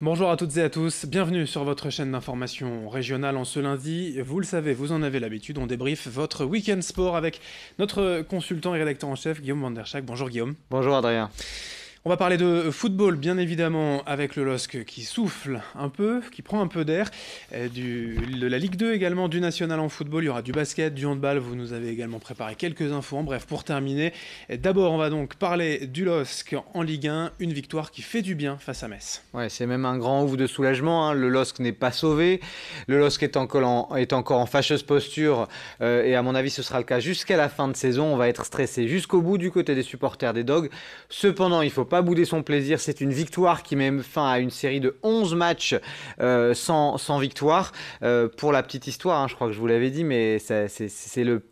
Bonjour à toutes et à tous, bienvenue sur votre chaîne d'information régionale en ce lundi. Vous le savez, vous en avez l'habitude, on débriefe votre week-end sport avec notre consultant et rédacteur en chef Guillaume Vanderschak. Bonjour Guillaume. Bonjour Adrien. On va parler de football, bien évidemment, avec le LOSC qui souffle un peu, qui prend un peu d'air, euh, de la Ligue 2 également, du national en football. Il y aura du basket, du handball. Vous nous avez également préparé quelques infos. En bref, pour terminer, d'abord, on va donc parler du LOSC en Ligue 1, une victoire qui fait du bien face à Metz. Ouais, c'est même un grand ouf de soulagement. Hein. Le LOSC n'est pas sauvé. Le LOSC est encore en, fâcheuse posture euh, et à mon avis, ce sera le cas jusqu'à la fin de saison. On va être stressé jusqu'au bout du côté des supporters des Dogs. Cependant, il faut pas bouder son plaisir. C'est une victoire qui met fin à une série de 11 matchs euh, sans, sans, victoire. Euh, pour la petite histoire, hein, je crois que je vous l'avais dit, mais c'est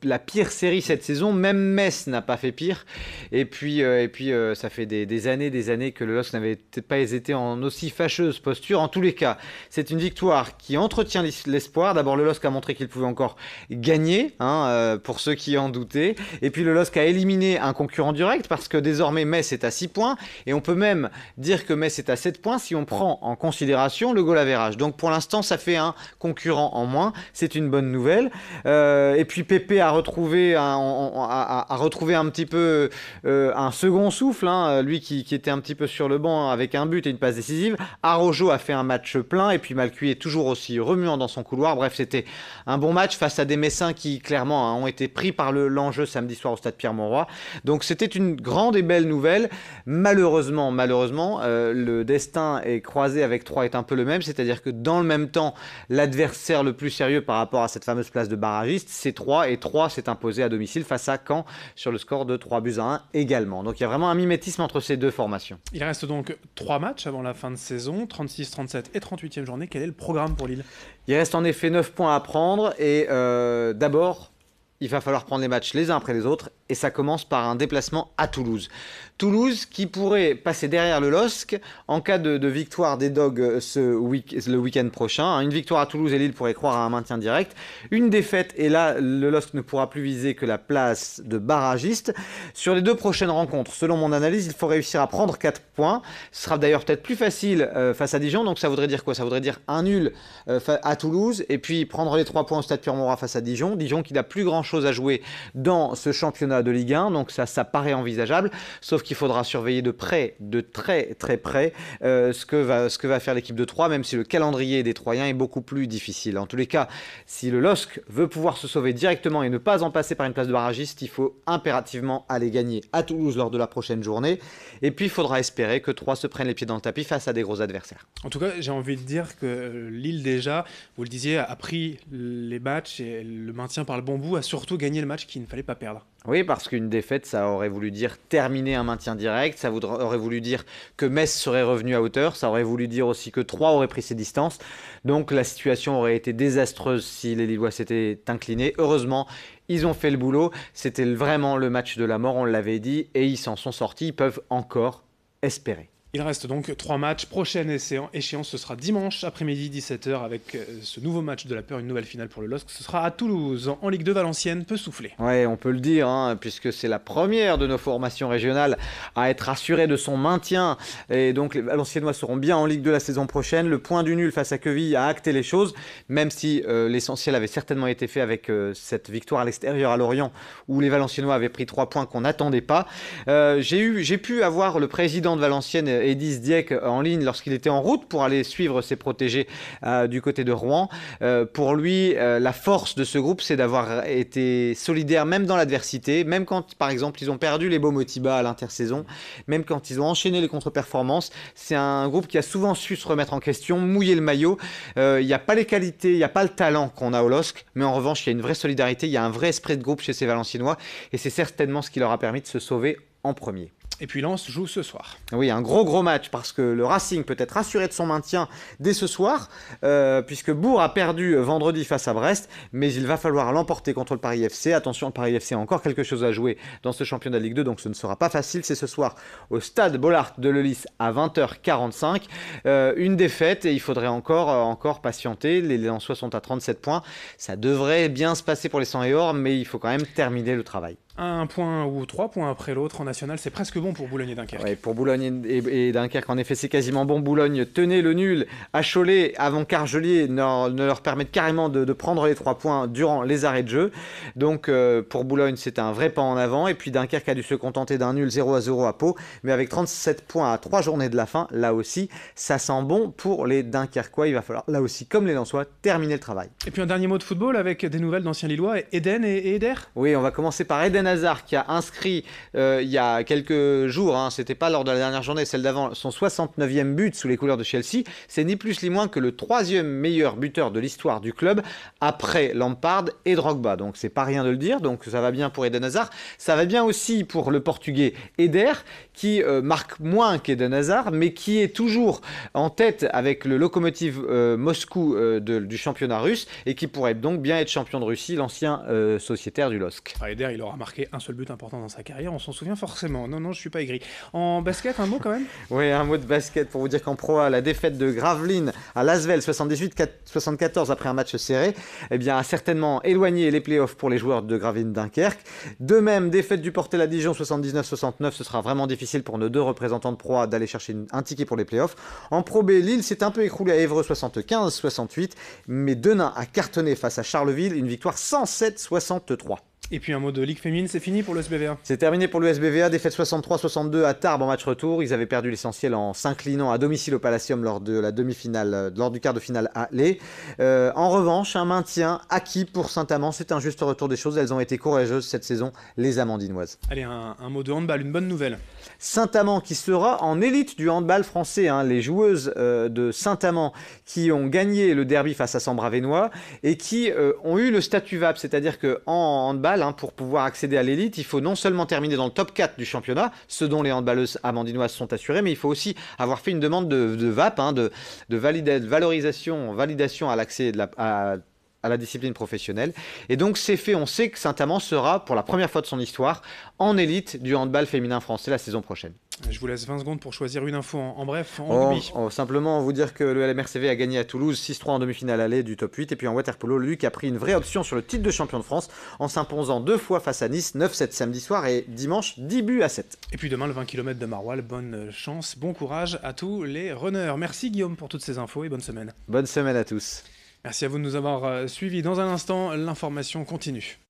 la pire série cette saison. Même Metz n'a pas fait pire. Et puis, euh, et puis ça fait des, années, des années que le LOSC n'avait pas été en aussi fâcheuse posture. En tous les cas, c'est une victoire qui entretient l'espoir. D'abord, le LOSC a montré qu'il pouvait encore gagner, hein, pour ceux qui en doutaient. Et puis, le LOSC a éliminé un concurrent direct parce que désormais Metz est à 6 points. Et on peut même dire que Metz est à 7 points si on prend en considération le goal avérage. Donc pour l'instant, ça fait un concurrent en moins. C'est une bonne nouvelle. Euh, et puis Pépé a retrouvé un, un petit peu euh, un second souffle. Hein. lui qui, était un petit peu sur le banc avec un but et une passe décisive. Arojo a fait un match plein. Et puis Malcuit est toujours aussi remuant dans son couloir. Bref, c'était un bon match face à des Messins qui clairement hein, ont été pris par l'enjeu samedi soir au stade pierre montroy Donc c'était une grande et belle nouvelle. Mal malheureusement, malheureusement, euh, le destin est croisé avec 3 est un peu le même, c'est-à-dire que dans le même temps, l'adversaire le plus sérieux par rapport à cette fameuse place de barragiste, c'est 3, et 3 s'est imposé à domicile face à Caen sur le score de 3 buts à 1 également. Donc il y a vraiment un mimétisme entre ces deux formations. Il reste donc 3 matchs avant la fin de saison, 36, 37 et 38e journée. Quel est le programme pour Lille Il reste en effet 9 points à prendre, et euh, d'abord, il va falloir prendre les matchs les uns après les autres et ça commence par un déplacement à Toulouse. Toulouse qui pourrait passer derrière le LOSC en cas de, victoire des Dogs euh, ce week, le week-end prochain. Une victoire à Toulouse et Lille pourrait croire à un maintien direct. Une défaite et là le LOSC ne pourra plus viser que la place de barragiste. Sur les deux prochaines rencontres, selon mon analyse, il faut réussir à prendre 4 points. Ce sera d'ailleurs peut-être plus facile euh, face à Dijon. Donc ça voudrait dire quoi Ça voudrait dire un nul euh, à Toulouse et puis prendre les 3 points au Stade Pierre-Mauroy face à Dijon. Dijon qui n'a plus grand-chose à jouer dans ce championnat de Ligue 1, donc ça, ça paraît envisageable, sauf qu'il faudra surveiller de près, de très très près, euh, ce, que va, ce que va faire l'équipe de Troyes, même si le calendrier des Troyens est beaucoup plus difficile. En tous les cas, si le LOSC veut pouvoir se sauver directement et ne pas en passer par une place de barragiste, il faut impérativement aller gagner à Toulouse lors de la prochaine journée, et puis il faudra espérer que Troyes se prenne les pieds dans le tapis face à des gros adversaires. En tout cas, j'ai envie de dire que euh, Lille déjà, vous le disiez, a pris les matchs et le maintien par le bon bout, a surtout gagné le match qu'il ne fallait pas perdre. Oui, parce qu'une défaite, ça aurait voulu dire terminer un maintien direct, ça aurait voulu dire que Metz serait revenu à hauteur, ça aurait voulu dire aussi que Troyes aurait pris ses distances. Donc la situation aurait été désastreuse si les Lillois s'étaient inclinés. Heureusement, ils ont fait le boulot, c'était vraiment le match de la mort, on l'avait dit, et ils s'en sont sortis, ils peuvent encore espérer. Il reste donc trois matchs. Prochaine échéance, ce sera dimanche après-midi 17h avec euh, ce nouveau match de la peur, une nouvelle finale pour le LOSC. Ce sera à Toulouse, en Ligue 2 Valenciennes, peut souffler. Oui, on peut le dire, hein, puisque c'est la première de nos formations régionales à être assurée de son maintien. Et donc les Valenciennois seront bien en Ligue 2 la saison prochaine. Le point du nul face à Queville a acté les choses, même si euh, l'essentiel avait certainement été fait avec euh, cette victoire à l'extérieur à Lorient, où les Valenciennois avaient pris trois points qu'on n'attendait pas. j'ai j'ai pu avoir le président de Valenciennes Edis Dieck euh, en ligne lorsqu'il était en route pour aller suivre ses protégés euh, du côté de Rouen. Euh, pour lui, la force de ce groupe, c'est d'avoir été solidaire même dans l'adversité, même quand, par exemple, ils ont perdu les beaux Motiba à l'intersaison, même quand ils ont enchaîné les contre-performances. C'est un groupe qui a souvent su se remettre en question, mouiller le maillot. Il n'y a pas les qualités, il n'y a pas le talent qu'on a au LOSC, mais en revanche, il y a une vraie solidarité, il y a un vrai esprit de groupe chez ces Valenciennois, et c'est certainement ce qui leur a permis de se sauver en premier. Et puis Lens joue ce soir. Oui, un gros gros match parce que le Racing peut être assuré de son maintien dès ce soir, euh, puisque Bourg a perdu vendredi face à Brest, mais il va falloir l'emporter contre le Paris FC. Attention, le Paris FC a encore quelque chose à jouer dans ce championnat de Ligue 2, donc ce ne sera pas facile. C'est ce soir au stade Bollard de Lelys à 20h45. Euh, une défaite et il faudrait encore, euh, encore patienter. Les Lensois sont à 37 points. Ça devrait bien se passer pour les 100 et or, mais il faut quand même terminer le travail un point ou trois points après l'autre en national, c'est presque bon pour Boulogne et Dunkerque. Oui, pour Boulogne et, Dunkerque, en effet, c'est quasiment bon. Boulogne tenait le nul à Cholet avant qu'Argelier ne, ne, leur permette carrément de, prendre les trois points durant les arrêts de jeu. Donc euh, pour Boulogne, c'est un vrai pas en avant. Et puis Dunkerque a dû se contenter d'un nul 0 à 0 à Pau, mais avec 37 points à trois journées de la fin, là aussi, ça sent bon pour les Dunkerquois. Il va falloir, là aussi, comme les Lensois, terminer le travail. Et puis un dernier mot de football avec des nouvelles d'anciens Lillois, Eden et, et Eder Oui, on va commencer par Eden Eden qui a inscrit euh, il y a quelques jours, hein, c'était pas lors de la dernière journée, celle d'avant, son 69e but sous les couleurs de Chelsea, c'est ni plus ni moins que le troisième meilleur buteur de l'histoire du club après Lampard et Drogba. Donc c'est pas rien de le dire, donc ça va bien pour Eden Hazard, ça va bien aussi pour le portugais Eder qui euh, marque moins qu'Eden Hazard mais qui est toujours en tête avec le locomotive euh, Moscou du championnat russe et qui pourrait donc bien être champion de Russie, l'ancien sociétaire du LOSC. Ah, Eder, il aura marqué un seul but important dans sa carrière, on s'en souvient forcément. Non, non, je suis pas aigri. En basket, un mot quand même Oui, un mot de basket pour vous dire qu'en Pro A, la défaite de Gravelines à Lasvel 78-74 après un match serré, eh bien, a certainement éloigné les playoffs pour les joueurs de Gravelines Dunkerque. De même, défaite du Portel à Dijon 79-69, ce sera vraiment difficile pour nos deux représentants de Pro A d'aller chercher un ticket pour les playoffs. En Pro B, Lille s'est un peu écroulé à Évreux 75-68, mais Denain a cartonné face à Charleville, une victoire 107-63. Et puis un mot de Ligue féminine, c'est fini pour le SBVA C'est terminé pour le SBVA, défaite 63-62 à Tarbes en match retour. Ils avaient perdu l'essentiel en s'inclinant à domicile au Palacium lors de la demi-finale, euh, lors du quart de finale À Euh, en revanche, un maintien acquis pour Saint-Amand, c'est un juste retour des choses. Elles ont été courageuses cette saison, les Amandinoises. Allez, un, mot de handball, une bonne nouvelle. Saint-Amand qui sera en élite du handball français. Hein, les joueuses euh, de Saint-Amand qui ont gagné le derby face à Sambravénois et qui euh, ont eu le statut VAP, c'est-à-dire qu'en handball, Hein, pour pouvoir accéder à l'élite, il faut non seulement terminer dans le top 4 du championnat, ce dont les handballeuses amandinoises sont assurées, mais il faut aussi avoir fait une demande de, VAP, de, hein, valorisation, validation à l'accès à la discipline professionnelle. Et donc c'est fait, on sait que Saint-Amand sera, pour la première fois de son histoire, en élite du handball féminin français la saison prochaine. Je vous laisse 20 secondes pour choisir une info en, bref. En on, simplement vous dire que le LMRCV a gagné à Toulouse 6-3 en demi-finale aller du top 8. Et puis en waterpolo, Luc a pris une vraie option sur le titre de champion de France en s'imposant deux fois face à Nice, 9-7 samedi soir et dimanche 10 buts à 7. Et puis demain, le 20 km de Maroilles. Bonne chance, bon courage à tous les runners. Merci Guillaume pour toutes ces infos et bonne semaine. Bonne semaine à tous. Merci à vous de nous avoir euh, suivis. Dans un instant, l'information continue.